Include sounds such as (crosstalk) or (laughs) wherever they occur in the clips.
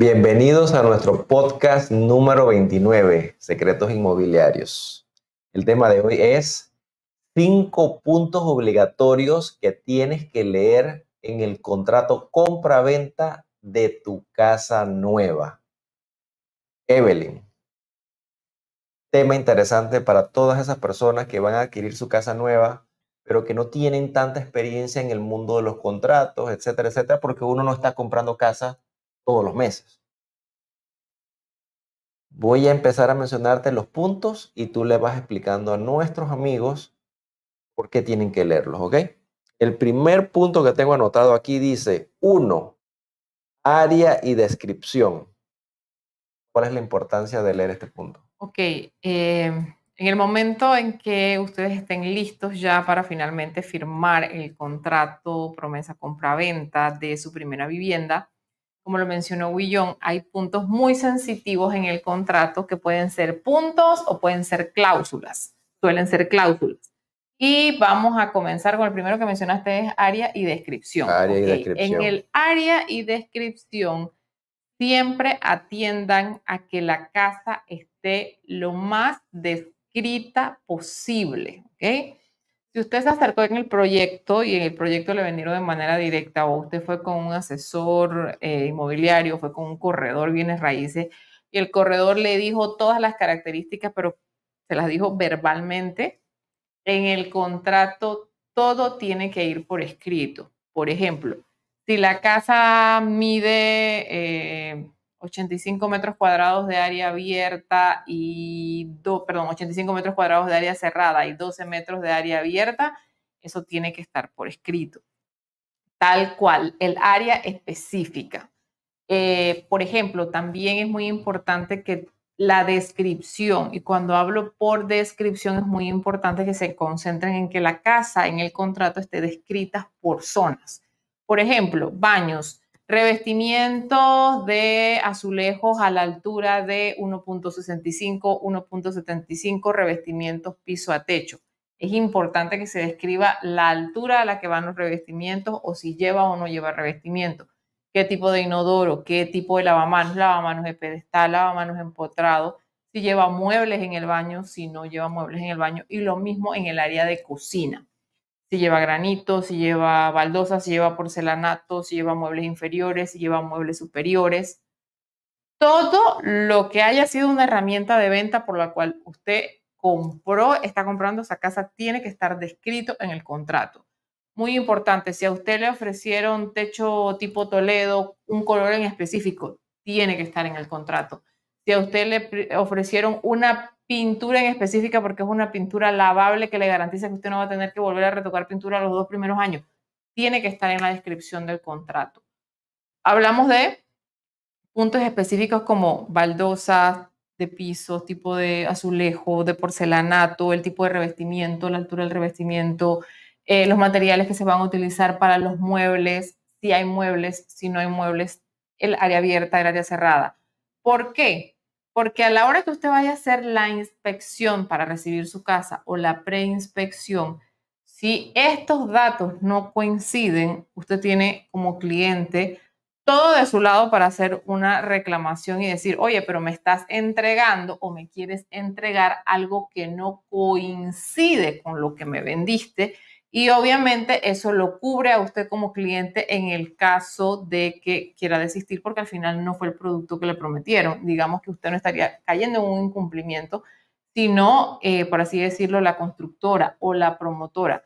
Bienvenidos a nuestro podcast número 29, Secretos Inmobiliarios. El tema de hoy es cinco puntos obligatorios que tienes que leer en el contrato compra-venta de tu casa nueva. Evelyn, tema interesante para todas esas personas que van a adquirir su casa nueva, pero que no tienen tanta experiencia en el mundo de los contratos, etcétera, etcétera, porque uno no está comprando casa todos los meses. Voy a empezar a mencionarte los puntos y tú le vas explicando a nuestros amigos por qué tienen que leerlos, ¿ok? El primer punto que tengo anotado aquí dice, uno, área y descripción. ¿Cuál es la importancia de leer este punto? Ok, em, en el momento en que ustedes estén listos ya para finalmente firmar el contrato promesa compra-venta de su primera vivienda, como lo mencionó Guillón, hay puntos muy sensitivos en el contrato que pueden ser puntos o pueden ser cláusulas, suelen ser cláusulas. Y vamos a comenzar con el primero que mencionaste, es área y descripción. Área y descripción. En el área y descripción, siempre atiendan a que la casa esté lo más descrita posible. ¿okay? Si usted se acercó en el proyecto y en el proyecto le vendieron de manera directa o usted fue con un asesor eh, inmobiliario, fue con un corredor bienes raíces y el corredor le dijo todas las características, pero se las dijo verbalmente, en el contrato todo tiene que ir por escrito. Por ejemplo, si la casa mide... Eh, 85 metros cuadrados de área abierta y perdón, 85 metros cuadrados de área cerrada y 12 metros de área abierta, eso tiene que estar por escrito. Tal cual, el área específica. Eh, por ejemplo, también es muy importante que la descripción, y cuando hablo por descripción es muy importante que se concentren en que la casa en el contrato esté descrita por zonas. Por ejemplo, baños, revestimientos de azulejos a la altura de 1.65, 1.75, revestimientos piso a techo. Es importante que se describa la altura a la que van los revestimientos o si lleva o no lleva revestimiento. Qué tipo de inodoro, qué tipo de lavamanos, lavamanos de pedestal, lavamanos empotrados, si lleva muebles en el baño, si no lleva muebles en el baño y lo mismo en el área de cocina si lleva granito, si lleva baldosas, si lleva porcelanato, si lleva muebles inferiores, si lleva muebles superiores. Todo lo que haya sido una herramienta de venta por la cual usted compró, está comprando esa casa, tiene que estar descrito en el contrato. Muy importante, si a usted le ofrecieron techo tipo Toledo, un color en específico, tiene que estar en el contrato. Si a usted le ofrecieron una pintura en específica porque es una pintura lavable que le garantiza que usted no va a tener que volver a retocar pintura los dos primeros años. Tiene que estar en la descripción del contrato. Hablamos de puntos específicos como baldosas de piso, tipo de azulejo, de porcelanato, el tipo de revestimiento, la altura del revestimiento, eh, los materiales que se van a utilizar para los muebles, si hay muebles, si no hay muebles, el área abierta, el área cerrada. ¿Por qué? Porque a la hora que usted vaya a hacer la inspección para recibir su casa o la preinspección, si estos datos no coinciden, usted tiene como cliente todo de su lado para hacer una reclamación y decir, oye, pero me estás entregando o me quieres entregar algo que no coincide con lo que me vendiste y obviamente eso lo cubre a usted como cliente en el caso de que quiera desistir porque al final no fue el producto que le prometieron. Digamos que usted no estaría cayendo en un incumplimiento, sino, eh, por así decirlo, la constructora o la promotora.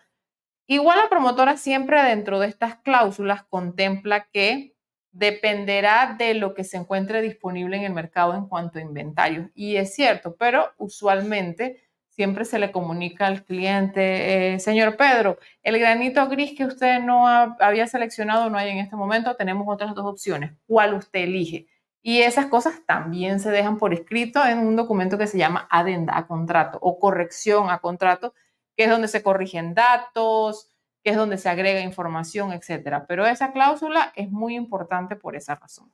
Igual la promotora siempre dentro de estas cláusulas contempla que dependerá de lo que se encuentre disponible en el mercado en cuanto a inventario. Y es cierto, pero usualmente siempre se le comunica al cliente, eh, señor Pedro, el granito gris que usted no había seleccionado no hay en este momento, tenemos otras dos opciones, ¿cuál usted elige? Y esas cosas también se dejan por escrito en un documento que se llama adenda a contrato o corrección a contrato, que es donde se corrigen datos, que es donde se agrega información, etc. Pero esa cláusula es muy importante por esa razón.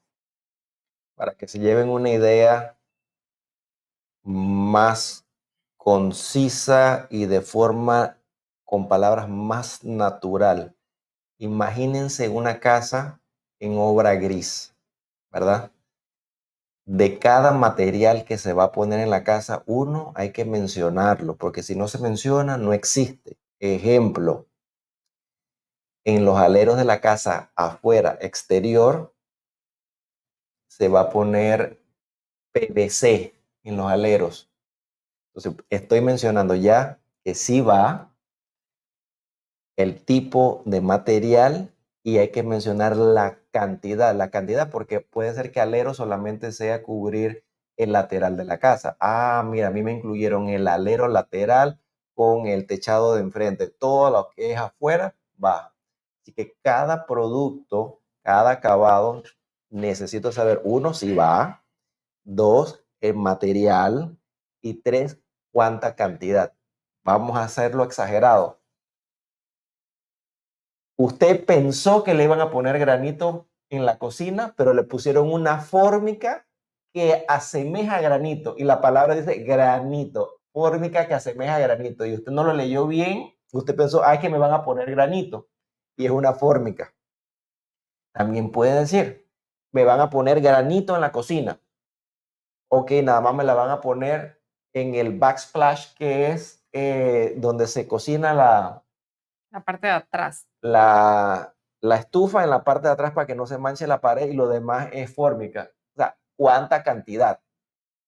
Para que se lleven una idea más concisa y de forma con palabras más natural. Imagínense una casa en obra gris, ¿verdad? De cada material que se va a poner en la casa, uno hay que mencionarlo, porque si no se menciona, no existe. Ejemplo, en los aleros de la casa afuera, exterior, se va a poner PVC en los aleros entonces, estoy mencionando ya que sí va el tipo de material y hay que mencionar la cantidad, la cantidad porque puede ser que alero solamente sea cubrir el lateral de la casa. Ah, mira, a mí me incluyeron el alero lateral con el techado de enfrente, todo lo que es afuera va. Así que cada producto, cada acabado, necesito saber, uno, si va, dos, el material y tres, cuánta cantidad. Vamos a hacerlo exagerado. Usted pensó que le iban a poner granito en la cocina, pero le pusieron una fórmica que asemeja granito. Y la palabra dice granito, fórmica que asemeja granito. Y usted no lo leyó bien, usted pensó, ay, que me van a poner granito. Y es una fórmica. También puede decir, me van a poner granito en la cocina. Ok, nada más me la van a poner en el backsplash, que es eh, donde se cocina la... La parte de atrás. La, la estufa en la parte de atrás para que no se manche la pared y lo demás es fórmica. O sea, ¿cuánta cantidad?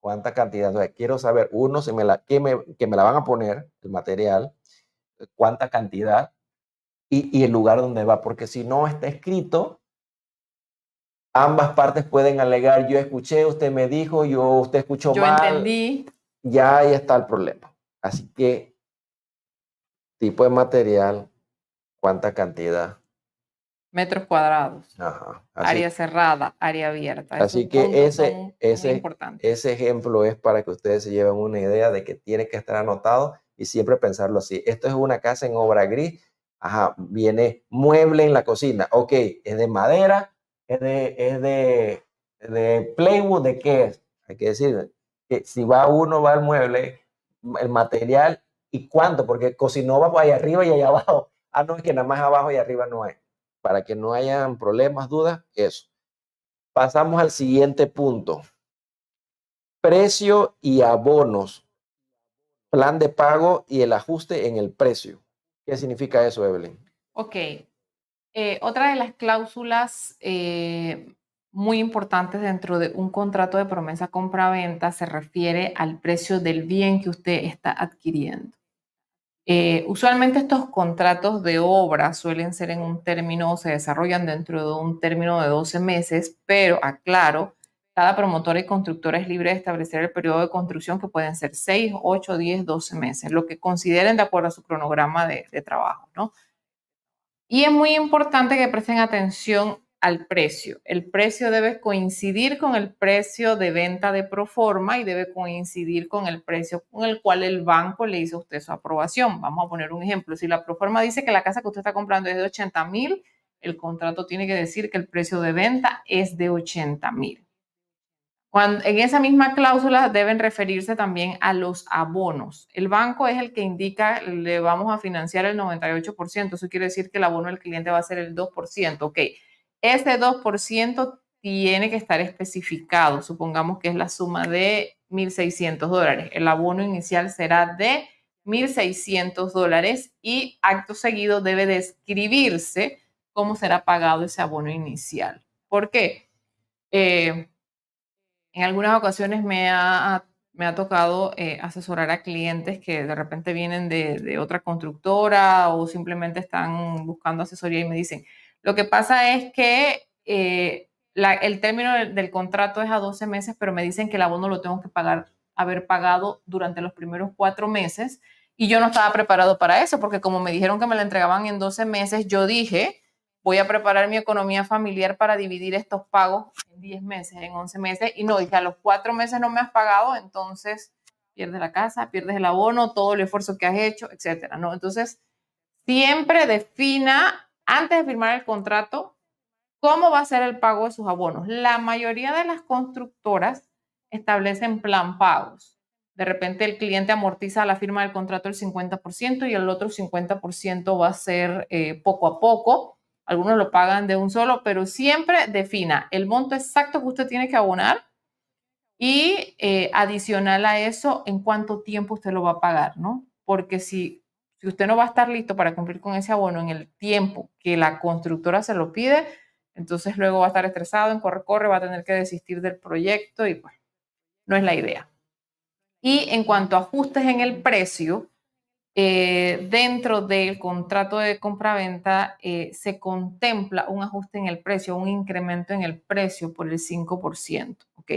¿Cuánta cantidad? quiero saber, uno, se me la, que, me, que me la van a poner, el material, cuánta cantidad y, y, el lugar donde va, porque si no está escrito, ambas partes pueden alegar, yo escuché, usted me dijo, yo usted escuchó mal. Yo entendí ya ahí está el problema. Así que, tipo de material, cuánta cantidad. Metros cuadrados. área cerrada, área abierta. Así que ese, ese, ese ejemplo es para que ustedes se lleven una idea de que tiene que estar anotado y siempre pensarlo así. Esto es una casa en obra gris. Ajá, viene mueble en la cocina. Ok, es de madera, es de, es de, de playwood, ¿de qué es? Hay que decir, si va uno, va al mueble, el material y cuánto, porque no va allá arriba y allá (laughs) abajo. Ah, no, es que nada más abajo y arriba no hay. Para que no hayan problemas, dudas, eso. Pasamos al siguiente punto. Precio y abonos. Plan de pago y el ajuste en el precio. ¿Qué significa eso, Evelyn? Ok. Eh, otra de las cláusulas eh, muy importantes dentro de un contrato de promesa compra-venta se refiere al precio del bien que usted está adquiriendo. Eh, usualmente estos contratos de obra suelen ser en un término se desarrollan dentro de un término de 12 meses, pero aclaro, cada promotor y constructor es libre de establecer el periodo de construcción que pueden ser 6, 8, 10, 12 meses, lo que consideren de acuerdo a su cronograma de, trabajo, Y es muy importante que presten atención al precio. El precio debe coincidir con el precio de venta de proforma y debe coincidir con el precio con el cual el banco le hizo a usted su aprobación. Vamos a poner un ejemplo. Si la proforma dice que la casa que usted está comprando es de 80 mil, el contrato tiene que decir que el precio de venta es de 80 mil. en esa misma cláusula deben referirse también a los abonos. El banco es el que indica le vamos a financiar el 98%. Eso quiere decir que el abono del cliente va a ser el 2%. Ok ese 2% tiene que estar especificado. Supongamos que es la suma de 1.600 dólares. El abono inicial será de 1.600 dólares y acto seguido debe describirse cómo será pagado ese abono inicial. ¿Por qué? Eh, en algunas ocasiones me ha, tocado eh, asesorar a clientes que de repente vienen de, de otra constructora o simplemente están buscando asesoría y me dicen, lo que pasa es que eh, el término del, contrato es a 12 meses, pero me dicen que el abono lo tengo que pagar, haber pagado durante los primeros cuatro meses. Y yo no estaba preparado para eso, porque como me dijeron que me la entregaban en 12 meses, yo dije, voy a preparar mi economía familiar para dividir estos pagos en 10 meses, en 11 meses. Y no, dije, a los cuatro meses no me has pagado, entonces pierdes la casa, pierdes el abono, todo el esfuerzo que has hecho, etcétera, ¿no? Entonces, siempre defina antes de firmar el contrato cómo va a ser el pago de sus abonos. La mayoría de las constructoras establecen plan pagos. De repente el cliente amortiza la firma del contrato el 50% y el otro 50% va a ser eh, poco a poco. Algunos lo pagan de un solo, pero siempre defina el monto exacto que usted tiene que abonar y eh, adicional a eso, en cuánto tiempo usted lo va a pagar, ¿no? Porque si si usted no va a estar listo para cumplir con ese abono en el tiempo que la constructora se lo pide, entonces luego va a estar estresado en corre-corre, va a tener que desistir del proyecto y pues no es la idea. Y en cuanto a ajustes en el precio, eh, dentro del contrato de compraventa venta eh, se contempla un ajuste en el precio, un incremento en el precio por el 5%, ¿ok?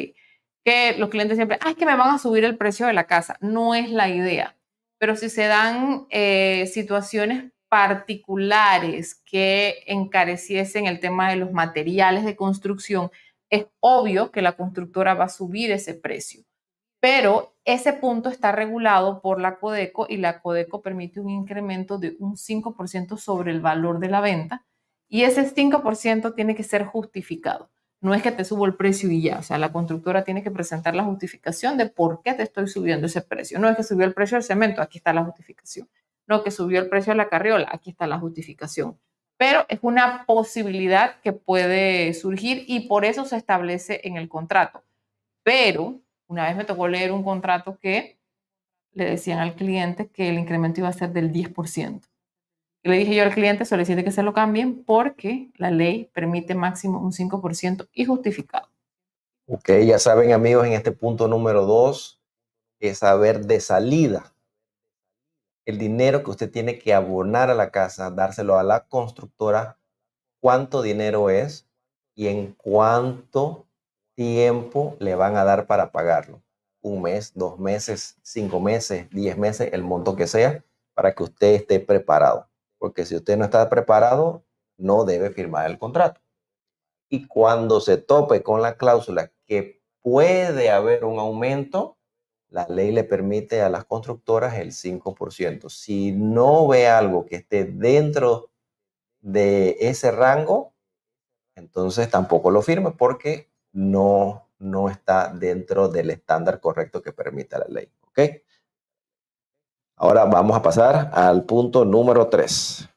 Que los clientes siempre, ah, es que me van a subir el precio de la casa. No es la idea pero si se dan eh, situaciones particulares que encareciesen el tema de los materiales de construcción, es obvio que la constructora va a subir ese precio. Pero ese punto está regulado por la Codeco y la Codeco permite un incremento de un 5% sobre el valor de la venta y ese 5% tiene que ser justificado. No es que te subo el precio y ya, o sea, la constructora tiene que presentar la justificación de por qué te estoy subiendo ese precio. No es que subió el precio del cemento, aquí está la justificación. No que subió el precio de la carriola, aquí está la justificación. Pero es una posibilidad que puede surgir y por eso se establece en el contrato. Pero una vez me tocó leer un contrato que le decían al cliente que el incremento iba a ser del 10% le dije yo al cliente, solicite que se lo cambien porque la ley permite máximo un 5% y justificado. Ok, ya saben amigos, en este punto número 2 es saber de salida. El dinero que usted tiene que abonar a la casa, dárselo a la constructora, cuánto dinero es y en cuánto tiempo le van a dar para pagarlo. Un mes, dos meses, cinco meses, diez meses, el monto que sea, para que usted esté preparado porque si usted no está preparado, no debe firmar el contrato. Y cuando se tope con la cláusula que puede haber un aumento, la ley le permite a las constructoras el 5%. Si no ve algo que esté dentro de ese rango, entonces tampoco lo firme porque no, no está dentro del estándar correcto que permite la ley. ¿Ok? Ahora vamos a pasar al punto número 3.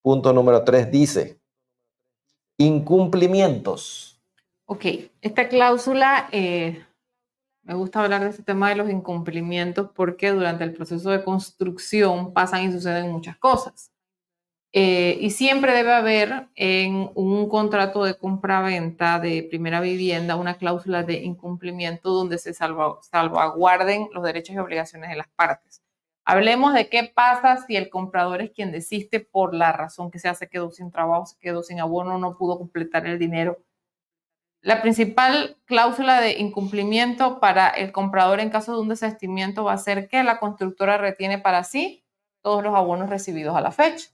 Punto número 3 dice, incumplimientos. Ok, esta cláusula, eh, me gusta hablar de este tema de los incumplimientos porque durante el proceso de construcción pasan y suceden muchas cosas. Eh, y siempre debe haber en un contrato de compra-venta de primera vivienda una cláusula de incumplimiento donde se salvaguarden los derechos y obligaciones de las partes. Hablemos de qué pasa si el comprador es quien desiste por la razón que sea, se quedó sin trabajo, se quedó sin abono, no pudo completar el dinero. La principal cláusula de incumplimiento para el comprador en caso de un desestimiento va a ser que la constructora retiene para sí todos los abonos recibidos a la fecha.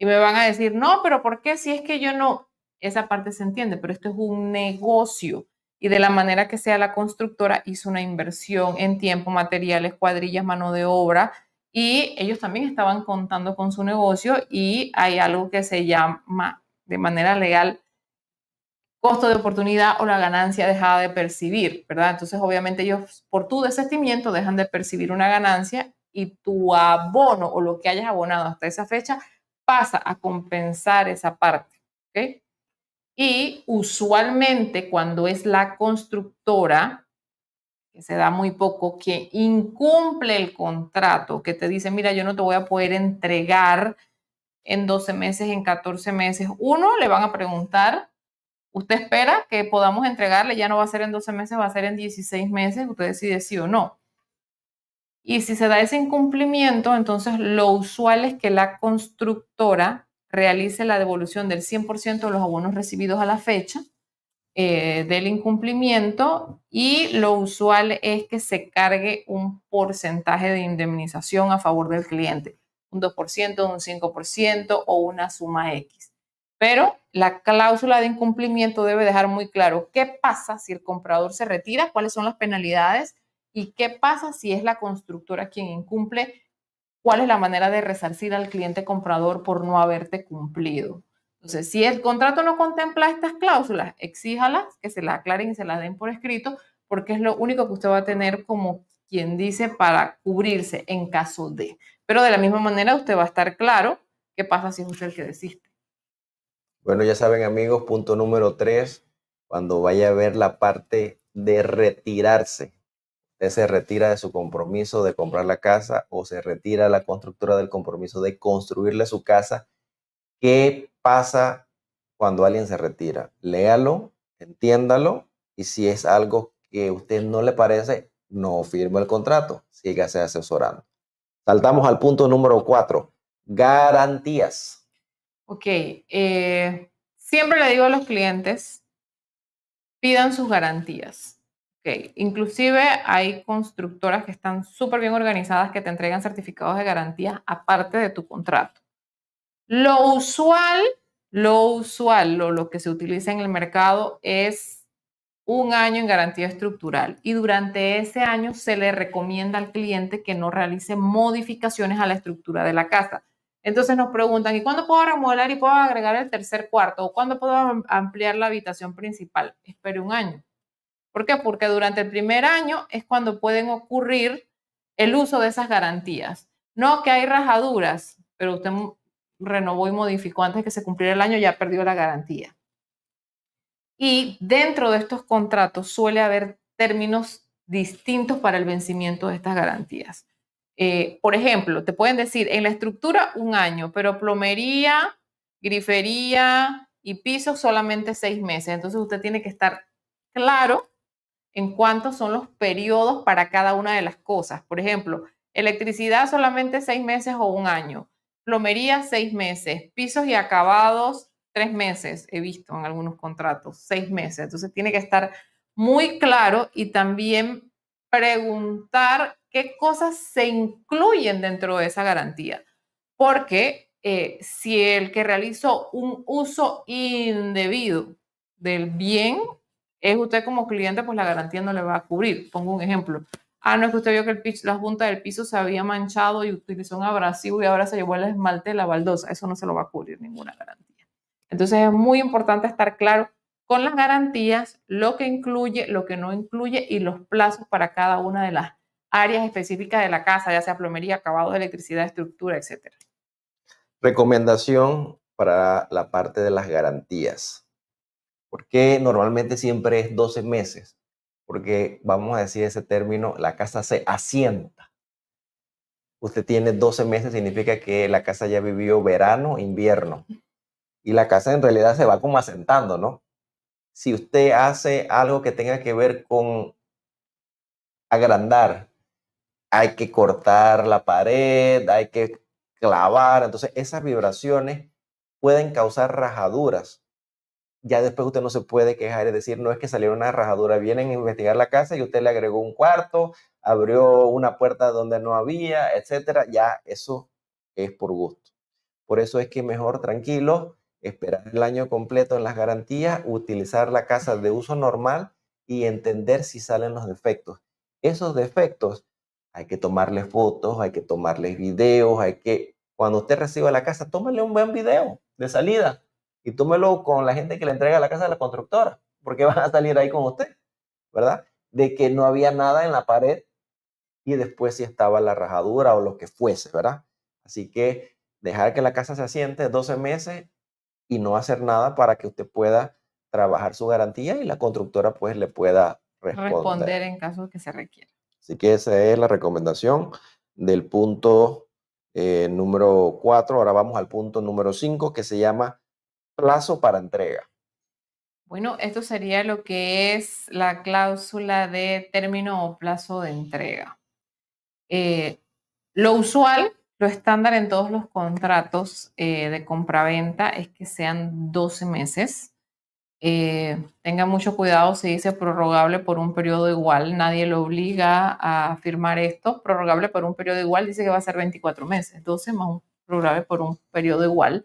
Y me van a decir, no, pero ¿por qué? Si es que yo no, esa parte se entiende, pero esto es un negocio. Y de la manera que sea la constructora, hizo una inversión en tiempo, materiales, cuadrillas, mano de obra. Y ellos también estaban contando con su negocio y hay algo que se llama de manera legal costo de oportunidad o la ganancia dejada de percibir, ¿verdad? Entonces, obviamente ellos por tu desestimiento dejan de percibir una ganancia y tu abono o lo que hayas abonado hasta esa fecha pasa a compensar esa parte. Y usualmente cuando es la constructora, que se da muy poco, que incumple el contrato, que te dice, mira, yo no te voy a poder entregar en 12 meses, en 14 meses. Uno, le van a preguntar, ¿usted espera que podamos entregarle? Ya no va a ser en 12 meses, va a ser en 16 meses. Usted decide sí o no. Y si se da ese incumplimiento, entonces lo usual es que la constructora realice la devolución del 100% de los abonos recibidos a la fecha eh, del incumplimiento y lo usual es que se cargue un porcentaje de indemnización a favor del cliente, un 2%, un 5% o una suma X. Pero la cláusula de incumplimiento debe dejar muy claro qué pasa si el comprador se retira, cuáles son las penalidades ¿Y qué pasa si es la constructora quien incumple? ¿Cuál es la manera de resarcir al cliente comprador por no haberte cumplido? Entonces, si el contrato no contempla estas cláusulas, exíjalas, que se las aclaren y se las den por escrito, porque es lo único que usted va a tener como quien dice para cubrirse en caso de. Pero de la misma manera, usted va a estar claro qué pasa si es usted el que desiste. Bueno, ya saben amigos, punto número tres, cuando vaya a ver la parte de retirarse Usted se retira de su compromiso de comprar la casa o se retira la constructora del compromiso de construirle su casa. ¿Qué pasa cuando alguien se retira? Léalo, entiéndalo y si es algo que a usted no le parece, no firme el contrato, sígase asesorando. Saltamos al punto número cuatro, garantías. Ok, eh, siempre le digo a los clientes, pidan sus garantías. Inclusive hay constructoras que están súper bien organizadas que te entregan certificados de garantía aparte de tu contrato. Lo usual, lo usual, lo, lo que se utiliza en el mercado es un año en garantía estructural y durante ese año se le recomienda al cliente que no realice modificaciones a la estructura de la casa. Entonces nos preguntan, ¿y cuándo puedo remodelar y puedo agregar el tercer cuarto? ¿O cuándo puedo ampliar la habitación principal? Espere un año ¿Por qué? Porque durante el primer año es cuando pueden ocurrir el uso de esas garantías. No que hay rajaduras, pero usted renovó y modificó antes de que se cumpliera el año, ya perdió la garantía. Y dentro de estos contratos suele haber términos distintos para el vencimiento de estas garantías. Eh, por ejemplo, te pueden decir en la estructura un año, pero plomería, grifería y piso solamente seis meses. Entonces usted tiene que estar claro en cuántos son los periodos para cada una de las cosas. Por ejemplo, electricidad solamente seis meses o un año, plomería seis meses, pisos y acabados tres meses, he visto en algunos contratos, seis meses. Entonces tiene que estar muy claro y también preguntar qué cosas se incluyen dentro de esa garantía. Porque eh, si el que realizó un uso indebido del bien es usted como cliente, pues la garantía no le va a cubrir. Pongo un ejemplo. Ah, no es que usted vio que la junta del piso se había manchado y utilizó un abrasivo y ahora se llevó el esmalte de la baldosa. Eso no se lo va a cubrir ninguna garantía. Entonces es muy importante estar claro con las garantías, lo que incluye, lo que no incluye y los plazos para cada una de las áreas específicas de la casa, ya sea plomería, acabado de electricidad, estructura, etc. Recomendación para la parte de las garantías ¿Por qué normalmente siempre es 12 meses? Porque vamos a decir ese término, la casa se asienta. Usted tiene 12 meses, significa que la casa ya vivió verano, invierno. Y la casa en realidad se va como asentando, ¿no? Si usted hace algo que tenga que ver con agrandar, hay que cortar la pared, hay que clavar. Entonces, esas vibraciones pueden causar rajaduras ya después usted no se puede quejar, es decir, no es que salieron una rajadura, vienen a investigar la casa y usted le agregó un cuarto, abrió una puerta donde no había, etcétera, ya eso es por gusto. Por eso es que mejor tranquilo, esperar el año completo en las garantías, utilizar la casa de uso normal y entender si salen los defectos. Esos defectos hay que tomarles fotos, hay que tomarles videos, hay que cuando usted reciba la casa, tómale un buen video de salida y tómelo con la gente que le entrega la casa a la constructora, porque (laughs) van a salir ahí con usted, ¿verdad? De que no había nada en la pared y después si sí estaba la rajadura o lo que fuese, ¿verdad? Así que dejar que la casa se asiente 12 meses y no hacer nada para que usted pueda trabajar su garantía y la constructora pues le pueda responder. en caso que se requiera. Así que esa es la recomendación del punto eh, número 4. Ahora vamos al punto número 5 que se llama plazo para entrega. Bueno, esto sería lo que es la cláusula de término o plazo de entrega. Eh, lo usual, lo estándar en todos los contratos eh, de compraventa es que sean 12 meses. Eh, tenga mucho cuidado si dice prorrogable por un periodo igual, nadie lo obliga a firmar esto. Prorrogable por un periodo igual dice que va a ser 24 meses, 12 más un prorrogable por un periodo igual.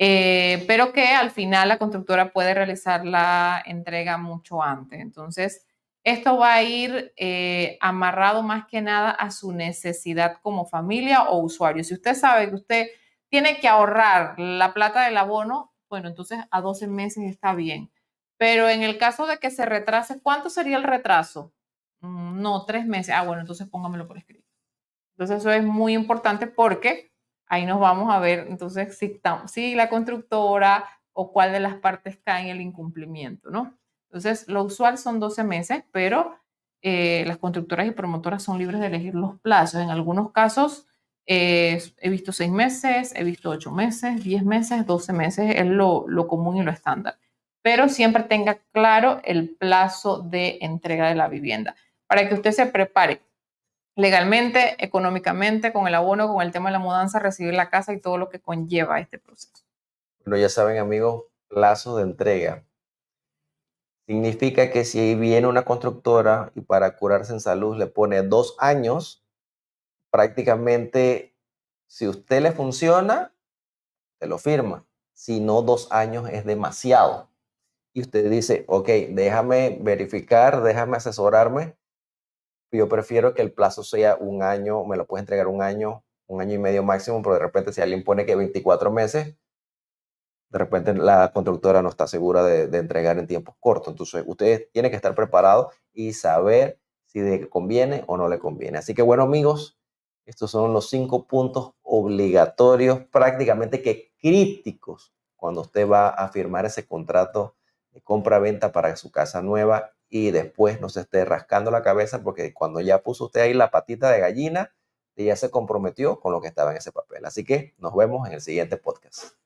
Eh, pero que al final la constructora puede realizar la entrega mucho antes. Entonces, esto va a ir eh, amarrado más que nada a su necesidad como familia o usuario. Si usted sabe que usted tiene que ahorrar la plata del abono, bueno, entonces a 12 meses está bien. Pero en el caso de que se retrase, ¿cuánto sería el retraso? Mm, no, tres meses. Ah, bueno, entonces póngamelo por escrito. Entonces eso es muy importante porque Ahí nos vamos a ver entonces si, la constructora o cuál de las partes cae en el incumplimiento, ¿no? Entonces, lo usual son 12 meses, pero eh, las constructoras y promotoras son libres de elegir los plazos. En algunos casos eh, he visto 6 meses, he visto 8 meses, 10 meses, 12 meses, es lo común y lo estándar. Pero siempre tenga claro el plazo de entrega de la vivienda para que usted se prepare legalmente, económicamente, con el abono, con el tema de la mudanza, recibir la casa y todo lo que conlleva este proceso. Bueno, ya saben amigos, plazo de entrega. Significa que si viene una constructora y para curarse en salud le pone dos años, prácticamente si usted le funciona, se lo firma. Si no, dos años es demasiado. Y usted dice, ok, déjame verificar, déjame asesorarme yo prefiero que el plazo sea un año, me lo puedes entregar un año, un año y medio máximo, pero de repente si alguien pone que 24 meses, de repente la constructora no está segura de, de entregar en tiempos cortos. Entonces, ustedes tienen que estar preparado y saber si le conviene o no le conviene. Así que bueno, amigos, estos son los cinco puntos obligatorios, prácticamente que críticos, cuando usted va a firmar ese contrato de compra-venta para su casa nueva y después no se esté rascando la cabeza porque cuando ya puso usted ahí la patita de gallina, ya se comprometió con lo que estaba en ese papel. Así que nos vemos en el siguiente podcast.